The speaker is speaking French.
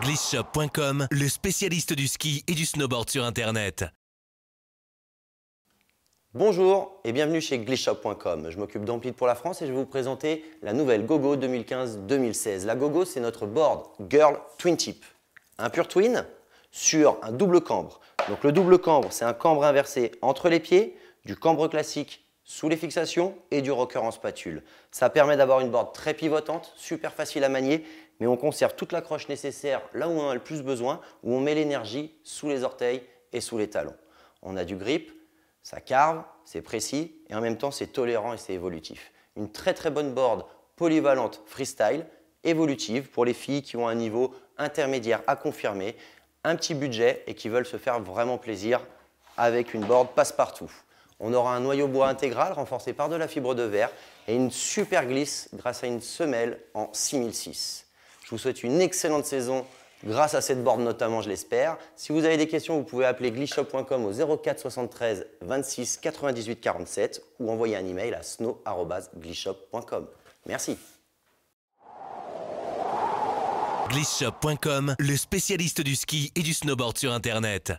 Glisshop.com, le spécialiste du ski et du snowboard sur Internet. Bonjour et bienvenue chez Glisshop.com. Je m'occupe d'Amplitude pour la France et je vais vous présenter la nouvelle GoGo 2015-2016. La GoGo, c'est notre board Girl Twin Tip. Un pur twin sur un double cambre. Donc le double cambre, c'est un cambre inversé entre les pieds, du cambre classique sous les fixations et du rocker en spatule. Ça permet d'avoir une board très pivotante, super facile à manier, mais on conserve toute l'accroche nécessaire là où on a le plus besoin, où on met l'énergie sous les orteils et sous les talons. On a du grip, ça carve, c'est précis et en même temps c'est tolérant et c'est évolutif. Une très très bonne board polyvalente freestyle, évolutive pour les filles qui ont un niveau intermédiaire à confirmer, un petit budget et qui veulent se faire vraiment plaisir avec une board passe-partout on aura un noyau bois intégral renforcé par de la fibre de verre et une super glisse grâce à une semelle en 6006. Je vous souhaite une excellente saison grâce à cette board notamment, je l'espère. Si vous avez des questions, vous pouvez appeler glishop.com au 04 73 26 98 47 ou envoyer un email à snow.glisshop.com. Merci. Glisshop.com, le spécialiste du ski et du snowboard sur Internet.